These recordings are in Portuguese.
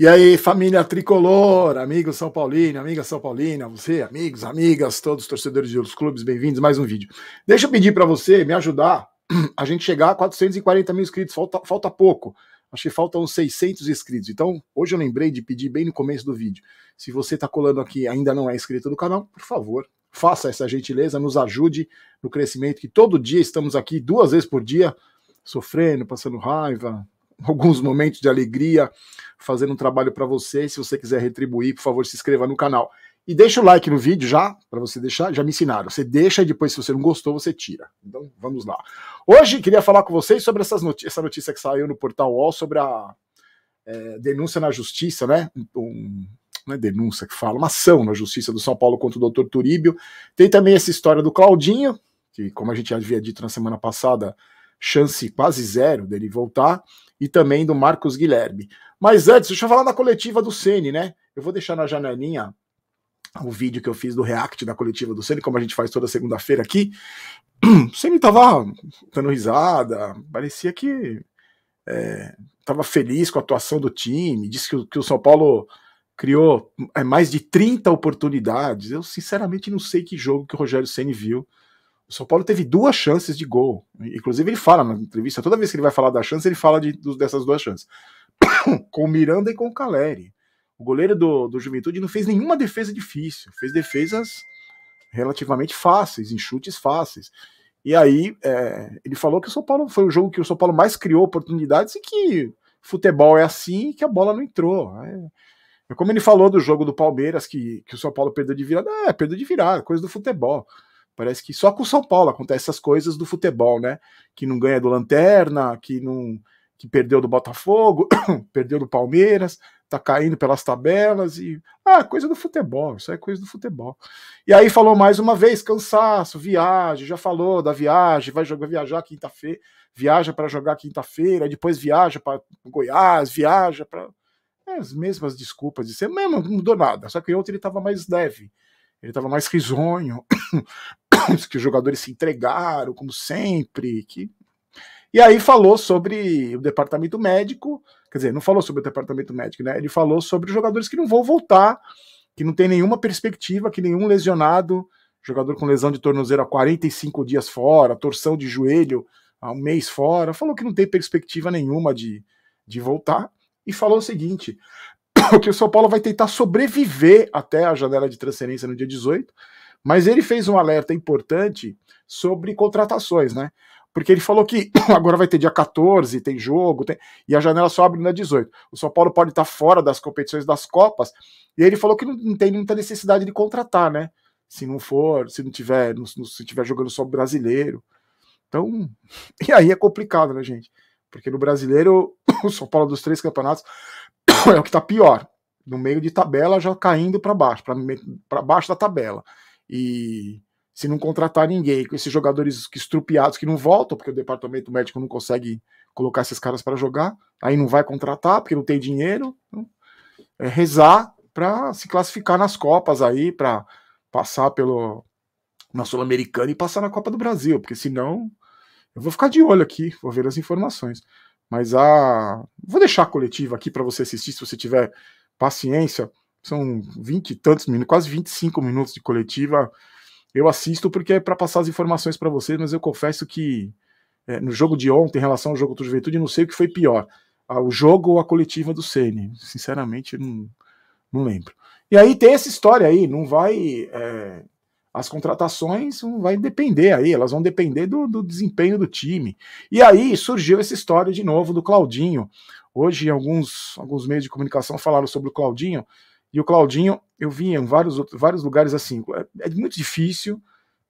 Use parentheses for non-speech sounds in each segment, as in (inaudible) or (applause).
E aí, família tricolor, amigos São Paulino, amiga São Paulina, você, amigos, amigas, todos os torcedores de outros clubes, bem-vindos mais um vídeo. Deixa eu pedir para você me ajudar (clears throat) a gente chegar a 440 mil inscritos, falta, falta pouco. Acho que faltam uns 600 inscritos. Então, hoje eu lembrei de pedir bem no começo do vídeo. Se você está colando aqui e ainda não é inscrito no canal, por favor, faça essa gentileza, nos ajude no crescimento, que todo dia estamos aqui, duas vezes por dia, sofrendo, passando raiva, alguns momentos de alegria fazendo um trabalho para você. Se você quiser retribuir, por favor, se inscreva no canal. E deixa o like no vídeo já, para você deixar, já me ensinaram. Você deixa e depois, se você não gostou, você tira. Então, vamos lá. Hoje, queria falar com vocês sobre essas noti essa notícia que saiu no Portal UOL sobre a é, denúncia na justiça, né? Um, não é denúncia que fala, uma ação na justiça do São Paulo contra o doutor Turíbio. Tem também essa história do Claudinho, que, como a gente havia dito na semana passada, chance quase zero dele voltar, e também do Marcos Guilherme. Mas antes, deixa eu falar da coletiva do Ceni, né? Eu vou deixar na janelinha o vídeo que eu fiz do react da coletiva do Ceni, como a gente faz toda segunda-feira aqui. O Ceni tava dando risada, parecia que é, tava feliz com a atuação do time, disse que, que o São Paulo criou é, mais de 30 oportunidades. Eu sinceramente não sei que jogo que o Rogério Ceni viu o São Paulo teve duas chances de gol. Inclusive, ele fala na entrevista, toda vez que ele vai falar da chance, ele fala de, dessas duas chances. (coughs) com o Miranda e com o Caleri. O goleiro do, do Juventude não fez nenhuma defesa difícil, fez defesas relativamente fáceis, em chutes fáceis. E aí é, ele falou que o São Paulo foi o jogo que o São Paulo mais criou oportunidades e que futebol é assim e que a bola não entrou. É, é como ele falou do jogo do Palmeiras, que, que o São Paulo perdeu de virada, é, perdeu de virada, coisa do futebol. Parece que só com o São Paulo acontece essas coisas do futebol, né? Que não ganha do Lanterna, que não que perdeu do Botafogo, (coughs) perdeu do Palmeiras, tá caindo pelas tabelas e ah, coisa do futebol, isso é coisa do futebol. E aí falou mais uma vez cansaço, viagem, já falou da viagem, vai jogar viajar quinta-feira, viaja para jogar quinta-feira, depois viaja para Goiás, viaja para é, as mesmas desculpas de ser, mesmo não mudou nada, só que ontem ele estava mais leve ele estava mais risonho, (coughs) que os jogadores se entregaram, como sempre. Que... E aí falou sobre o departamento médico, quer dizer, não falou sobre o departamento médico, né? Ele falou sobre os jogadores que não vão voltar, que não tem nenhuma perspectiva, que nenhum lesionado, jogador com lesão de tornozelo há 45 dias fora, torção de joelho há um mês fora, falou que não tem perspectiva nenhuma de, de voltar. E falou o seguinte: (coughs) que o São Paulo vai tentar sobreviver até a janela de transferência no dia 18, mas ele fez um alerta importante sobre contratações, né? Porque ele falou que (coughs) agora vai ter dia 14, tem jogo, tem... e a janela só abre na 18. O São Paulo pode estar fora das competições das Copas, e ele falou que não tem muita necessidade de contratar, né? Se não for, se não tiver, se tiver jogando só brasileiro. Então, (coughs) e aí é complicado, né, gente? Porque no brasileiro, o São Paulo dos três campeonatos (coughs) é o que está pior. No meio de tabela, já caindo para baixo, para baixo da tabela. E se não contratar ninguém, com esses jogadores que estrupiados que não voltam, porque o departamento médico não consegue colocar esses caras para jogar, aí não vai contratar porque não tem dinheiro. Então, é rezar para se classificar nas Copas aí, para passar pelo na Sul-Americana e passar na Copa do Brasil, porque senão eu vou ficar de olho aqui, vou ver as informações. Mas a. Vou deixar a coletiva aqui para você assistir, se você tiver paciência. São vinte tantos minutos, quase 25 minutos de coletiva. Eu assisto porque é para passar as informações para vocês, mas eu confesso que é, no jogo de ontem, em relação ao jogo do Juventude, não sei o que foi pior: o jogo ou a coletiva do Sene. Sinceramente, não, não lembro. E aí tem essa história aí, não vai. É as contratações vai depender aí, elas vão depender do, do desempenho do time. E aí surgiu essa história de novo do Claudinho. Hoje, alguns, alguns meios de comunicação falaram sobre o Claudinho, e o Claudinho, eu vi em vários, outros, vários lugares assim, é, é muito difícil,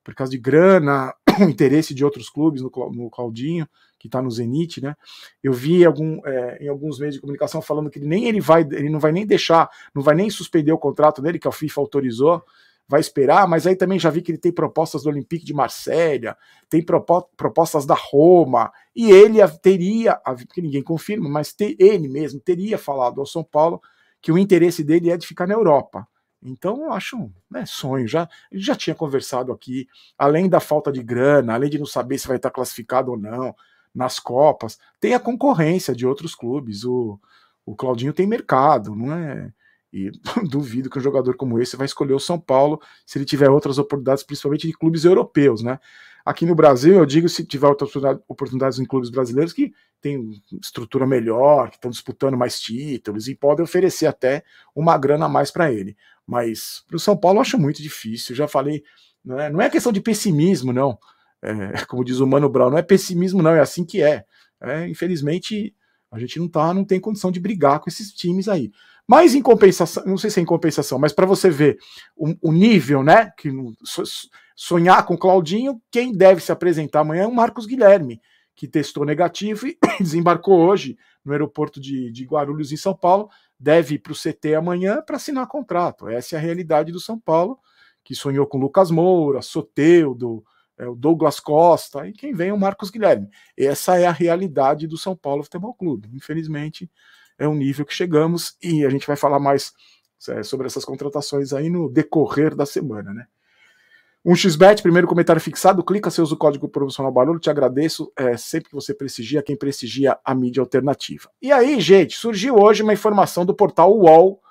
por causa de grana, (coughs) o interesse de outros clubes no, no Claudinho, que está no Zenit, né? Eu vi algum, é, em alguns meios de comunicação falando que nem ele vai, ele não vai nem deixar, não vai nem suspender o contrato dele, que a FIFA autorizou, vai esperar, mas aí também já vi que ele tem propostas do Olympique de Marselha, tem propostas da Roma, e ele teria, porque ninguém confirma, mas ele mesmo teria falado ao São Paulo que o interesse dele é de ficar na Europa. Então, eu acho né, sonho. Já, já tinha conversado aqui, além da falta de grana, além de não saber se vai estar classificado ou não nas Copas, tem a concorrência de outros clubes. O, o Claudinho tem mercado, não é? E (laughs) duvido que um jogador como esse vai escolher o São Paulo se ele tiver outras oportunidades, principalmente de clubes europeus, né? Aqui no Brasil, eu digo, se tiver outras oportunidades em clubes brasileiros que têm estrutura melhor, que estão disputando mais títulos e podem oferecer até uma grana a mais para ele. Mas para o São Paulo eu acho muito difícil. Já falei, não é, não é questão de pessimismo, não. É, (laughs) como diz o Mano Brown, não é pessimismo, não, é assim que é. é infelizmente, a gente não, tá, não tem condição de brigar com esses times aí. Mas em compensação, não sei se é em compensação, mas para você ver o, o, nível, né? Que sonhar com Claudinho, quem deve se apresentar amanhã é o Marcos Guilherme, que testou negativo e (coughs) desembarcou hoje no aeroporto de, de Guarulhos, em São Paulo. Deve ir para o CT amanhã para assinar contrato. Essa é a realidade do São Paulo, que sonhou com Lucas Moura, Soteudo, é, o Douglas Costa e quem vem é o Marcos Guilherme. Essa é a realidade do São Paulo Futebol Clube. Infelizmente, é o nível que chegamos e a gente vai falar mais é, sobre essas contratações aí no decorrer da semana, né? Um XBET, primeiro comentário fixado, clica, se usa o código promocional Barulho, te agradeço é, sempre que você prestigia, quem prestigia a mídia alternativa. E aí, gente, surgiu hoje uma informação do portal UOL,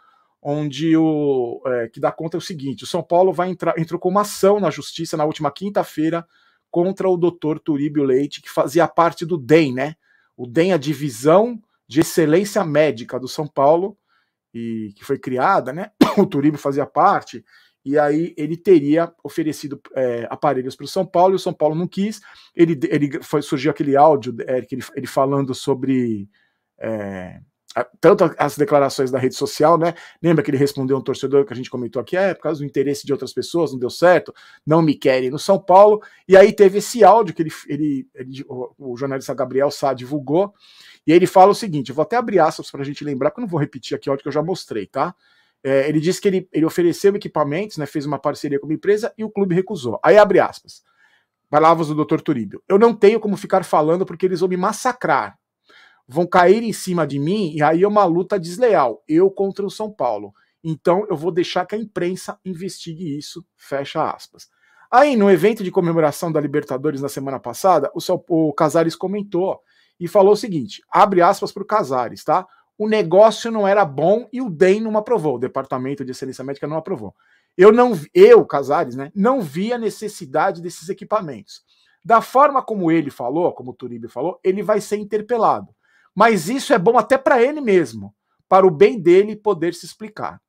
onde o é, que dá conta é o seguinte: o São Paulo vai entrar, entrou com uma ação na justiça na última quinta-feira contra o doutor Turíbio Leite, que fazia parte do DEM, né? O DEM, a divisão de excelência médica do São Paulo, e que foi criada, né? (coughs) O Turíbio fazia parte, e aí ele teria oferecido é, aparelhos para o São Paulo, e o São Paulo não quis. Ele, ele foi, surgiu aquele áudio, é, Eric, ele, ele falando sobre. É, tanto as declarações da rede social, né? Lembra que ele respondeu um torcedor que a gente comentou aqui, é por causa do interesse de outras pessoas, não deu certo, não me querem no São Paulo. E aí teve esse áudio que ele, ele, ele o jornalista Gabriel Sá divulgou, e ele fala o seguinte: vou até abrir aspas para a gente lembrar, porque eu não vou repetir aqui ódio que eu já mostrei, tá? É, ele disse que ele, ele ofereceu equipamentos, né, fez uma parceria com uma empresa e o clube recusou. Aí abre aspas. Palavras do Dr. Turíbio. Eu não tenho como ficar falando porque eles vão me massacrar. Vão cair em cima de mim e aí é uma luta desleal. Eu contra o São Paulo. Então eu vou deixar que a imprensa investigue isso. Fecha aspas. Aí, no evento de comemoração da Libertadores na semana passada, o, seu, o Casares comentou e falou o seguinte: abre aspas para o Casares, tá? O negócio não era bom e o DEM não aprovou, o Departamento de Excelência Médica não aprovou. Eu não, eu, Casares, né, não vi a necessidade desses equipamentos. Da forma como ele falou, como o Turibe falou, ele vai ser interpelado. Mas isso é bom até para ele mesmo, para o bem dele poder se explicar.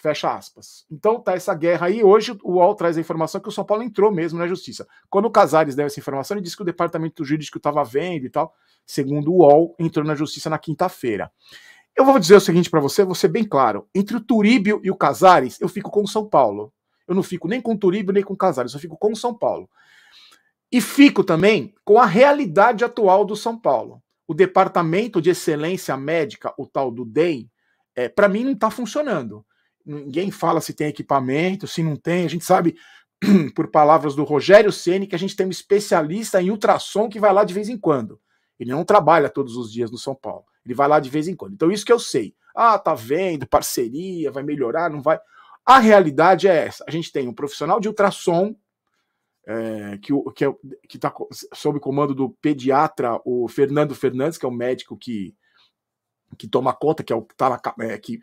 Fecha aspas. Então tá essa guerra aí. Hoje o UOL traz a informação que o São Paulo entrou mesmo na justiça. Quando o Casares deu essa informação, ele disse que o departamento jurídico estava vendo e tal. Segundo o UOL, entrou na justiça na quinta-feira. Eu vou dizer o seguinte para você, vou ser bem claro. Entre o Turíbio e o Casares, eu fico com o São Paulo. Eu não fico nem com o Turíbio nem com o Casares, eu fico com o São Paulo. E fico também com a realidade atual do São Paulo. O Departamento de Excelência Médica, o tal do DEM, é, para mim não está funcionando ninguém fala se tem equipamento, se não tem. A gente sabe, (clears throat) por palavras do Rogério Ceni, que a gente tem um especialista em ultrassom que vai lá de vez em quando. Ele não trabalha todos os dias no São Paulo. Ele vai lá de vez em quando. Então, isso que eu sei. Ah, tá vendo, parceria, vai melhorar, não vai. A realidade é essa: a gente tem um profissional de ultrassom, é, que está que, é que tá sob comando do pediatra, o Fernando Fernandes, que é o médico que que toma conta, que é o que, tá na, é, que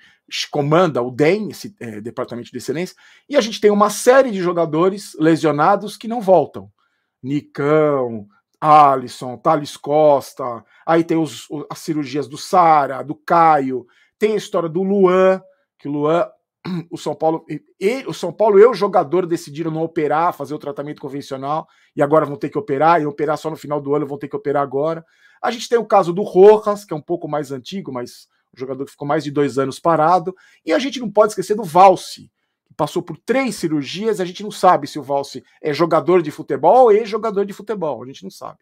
comanda o DEM, esse é, departamento de excelência, e a gente tem uma série de jogadores lesionados que não voltam. Nicão, Alisson, Thales Costa, aí tem os, as cirurgias do Sara, do Caio, tem a história do Luan, que o Luan, (clears throat) o São Paulo, e, o São Paulo e o jogador decidiram não operar, fazer o tratamento convencional, e agora vão ter que operar, e operar só no final do ano, vão ter que operar agora. A gente tem o caso do Rojas, que é um pouco mais antigo, mas um jogador que ficou mais de dois anos parado. E a gente não pode esquecer do Valse, que passou por três cirurgias. A gente não sabe se o Valse é jogador de futebol ou ex-jogador de futebol. A gente não sabe.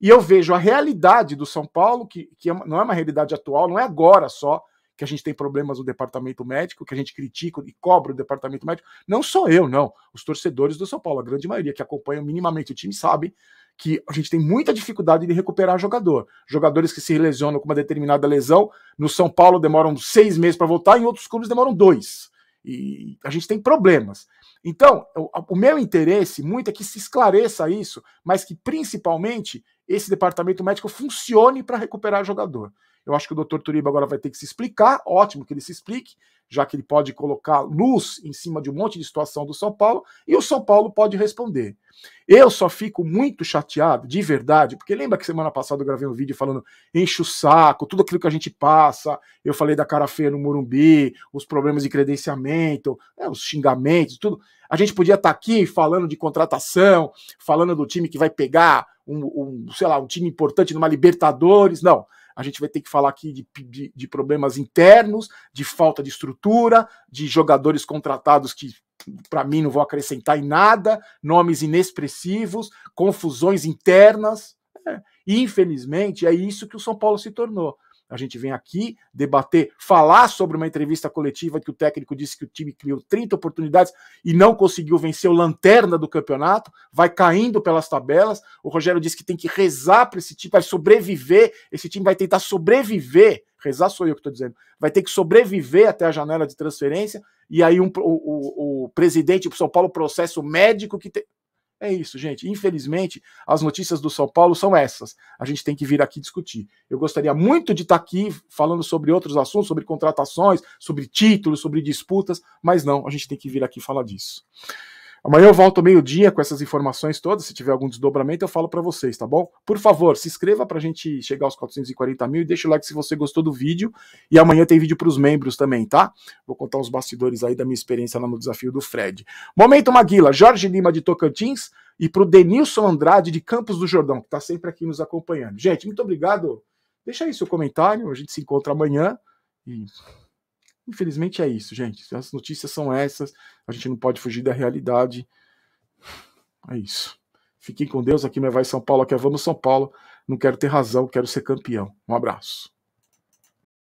E eu vejo a realidade do São Paulo, que, que é não é uma realidade atual, não é agora só que a gente tem problemas no departamento médico, que a gente critica e cobra o departamento médico. Não sou eu, não. Os torcedores do São Paulo, a grande maioria que acompanham minimamente o time, sabem que a gente tem muita dificuldade de recuperar jogador. Jogadores que se lesionam com uma determinada lesão, no São Paulo demoram seis meses para voltar, em outros clubes demoram dois. E a gente tem problemas. Então, o, meu interesse muito é que se esclareça isso, mas que principalmente esse departamento médico funcione para recuperar jogador. Eu acho que o doutor Turiba agora vai ter que se explicar. Ótimo que ele se explique, já que ele pode colocar luz em cima de um monte de situação do São Paulo e o São Paulo pode responder. Eu só fico muito chateado, de verdade, porque lembra que semana passada eu gravei um vídeo falando enche o saco, tudo aquilo que a gente passa. Eu falei da cara feia no Morumbi, os problemas de credenciamento, né, os xingamentos, tudo. A gente podia estar tá aqui falando de contratação, falando do time que vai pegar um, um sei lá, um time importante numa Libertadores. Não a gente vai ter que falar aqui de, de, de problemas internos, de falta de estrutura, de jogadores contratados que para mim não vão acrescentar em nada, nomes inexpressivos, confusões internas. É, infelizmente, é isso que o São Paulo se tornou. A gente vem aqui debater, falar sobre uma entrevista coletiva que o técnico disse que o time criou 30 oportunidades e não conseguiu vencer o lanterna do campeonato, vai caindo pelas tabelas. O Rogério disse que tem que rezar para esse time, vai sobreviver, esse time vai tentar sobreviver. Rezar sou eu que estou dizendo, vai ter que sobreviver até a janela de transferência, e aí um, o, o, o presidente do São Paulo processa o médico que tem. É isso, gente. Infelizmente, as notícias do São Paulo são essas. A gente tem que vir aqui discutir. Eu gostaria muito de estar aqui falando sobre outros assuntos, sobre contratações, sobre títulos, sobre disputas, mas não, a gente tem que vir aqui falar disso. Amanhã eu volto meio-dia com essas informações todas. Se tiver algum desdobramento, eu falo para vocês, tá bom? Por favor, se inscreva para a gente chegar aos 440 mil e deixa o like se você gostou do vídeo. E amanhã tem vídeo para os membros também, tá? Vou contar os bastidores aí da minha experiência lá no desafio do Fred. Momento Maguila, Jorge Lima de Tocantins e para o Denilson Andrade de Campos do Jordão, que está sempre aqui nos acompanhando. Gente, muito obrigado. Deixa aí seu comentário. A gente se encontra amanhã. E Infelizmente é isso, gente. As notícias são essas. A gente não pode fugir da realidade. É isso. Fiquem com Deus. Aqui me é vai São Paulo. Aqui é Vamos São Paulo. Não quero ter razão, quero ser campeão. Um abraço.